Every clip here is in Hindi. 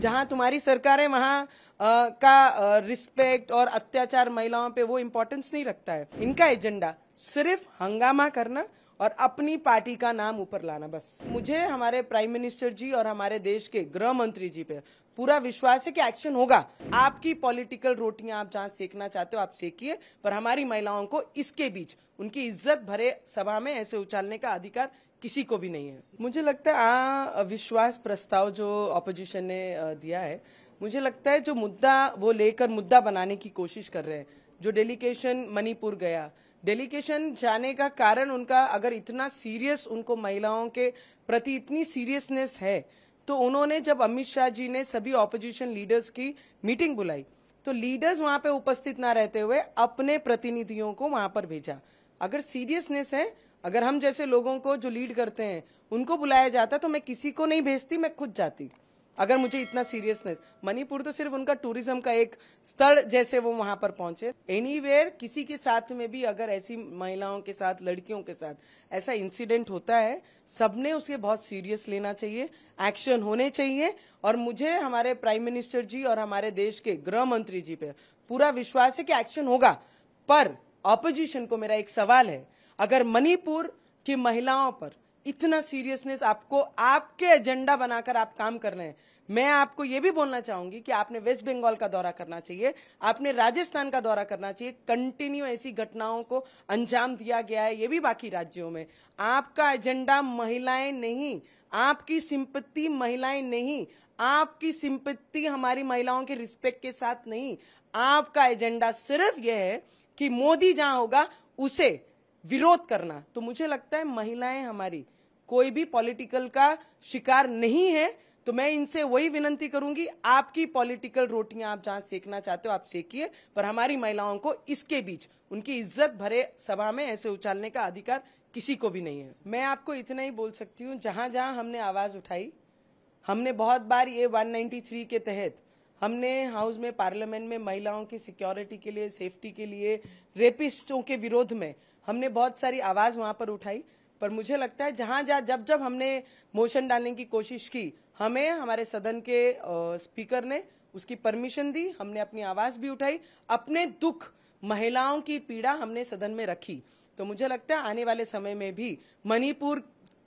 जहाँ तुम्हारी सरकार है वहां का रिस्पेक्ट और अत्याचार महिलाओं पे वो इम्पोर्टेंस नहीं रखता है इनका एजेंडा सिर्फ हंगामा करना और अपनी पार्टी का नाम ऊपर लाना बस मुझे हमारे प्राइम मिनिस्टर जी और हमारे देश के गृह मंत्री जी पे पूरा विश्वास है कि एक्शन होगा आपकी पॉलिटिकल रोटियां आप जहां सेकना चाहते हो आप सेकिए पर हमारी महिलाओं को इसके बीच उनकी इज्जत भरे सभा में ऐसे उछालने का अधिकार किसी को भी नहीं है मुझे लगता है आ विश्वास प्रस्ताव जो ऑपोजिशन ने दिया है मुझे लगता है जो मुद्दा वो लेकर मुद्दा बनाने की कोशिश कर रहे हैं जो डेलीकेशन मणिपुर गया डेलीकेशन जाने का कारण उनका अगर इतना सीरियस उनको महिलाओं के प्रति इतनी सीरियसनेस है तो उन्होंने जब अमित शाह जी ने सभी ऑपोजिशन लीडर्स की मीटिंग बुलाई तो लीडर्स वहां पे उपस्थित ना रहते हुए अपने प्रतिनिधियों को वहां पर भेजा अगर सीरियसनेस है अगर हम जैसे लोगों को जो लीड करते हैं उनको बुलाया जाता तो मैं किसी को नहीं भेजती मैं खुद जाती अगर मुझे इतना सीरियसनेस मणिपुर तो सिर्फ उनका टूरिज्म का एक स्थल जैसे वो वहां पर पहुंचे एनी किसी के साथ में भी अगर ऐसी महिलाओं के साथ लड़कियों के साथ ऐसा इंसिडेंट होता है सबने उसे बहुत सीरियस लेना चाहिए एक्शन होने चाहिए और मुझे हमारे प्राइम मिनिस्टर जी और हमारे देश के गृह मंत्री जी पे पूरा विश्वास है कि एक्शन होगा पर ऑपोजिशन को मेरा एक सवाल है अगर मणिपुर की महिलाओं पर इतना सीरियसनेस आपको आपके एजेंडा बनाकर आप काम कर रहे हैं मैं आपको यह भी बोलना चाहूंगी कि आपने वेस्ट बंगाल का दौरा करना चाहिए आपने राजस्थान का दौरा करना चाहिए कंटिन्यू ऐसी घटनाओं को अंजाम दिया गया है ये भी बाकी राज्यों में आपका एजेंडा महिलाएं नहीं आपकी सिंपत्ति महिलाएं नहीं आपकी सिंपत्ति हमारी महिलाओं के रिस्पेक्ट के साथ नहीं आपका एजेंडा सिर्फ यह है कि मोदी जहां होगा उसे विरोध करना तो मुझे लगता है महिलाएं हमारी कोई भी पॉलिटिकल का शिकार नहीं है तो मैं इनसे वही विनंती करूंगी आपकी पॉलिटिकल रोटियां आप जहां सेकना चाहते हो आप सेकिए पर हमारी महिलाओं को इसके बीच उनकी इज्जत भरे सभा में ऐसे उछालने का अधिकार किसी को भी नहीं है मैं आपको इतना ही बोल सकती हूँ जहां जहां हमने आवाज उठाई हमने बहुत बार ये 193 के तहत हमने हाउस में पार्लियामेंट में महिलाओं की सिक्योरिटी के लिए सेफ्टी के लिए रेपिस्टों के विरोध में हमने बहुत सारी आवाज वहां पर उठाई पर मुझे लगता है जहां जहां जब जब हमने मोशन डालने की कोशिश की हमें हमारे सदन के आ, स्पीकर ने उसकी परमिशन दी हमने अपनी आवाज़ भी उठाई अपने दुख महिलाओं की पीड़ा हमने सदन में रखी तो मुझे लगता है आने वाले समय में भी मणिपुर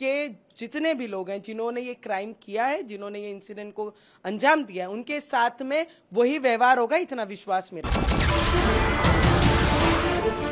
के जितने भी लोग हैं जिन्होंने ये क्राइम किया है जिन्होंने ये इंसिडेंट को अंजाम दिया है उनके साथ में वही व्यवहार होगा इतना विश्वास मेरा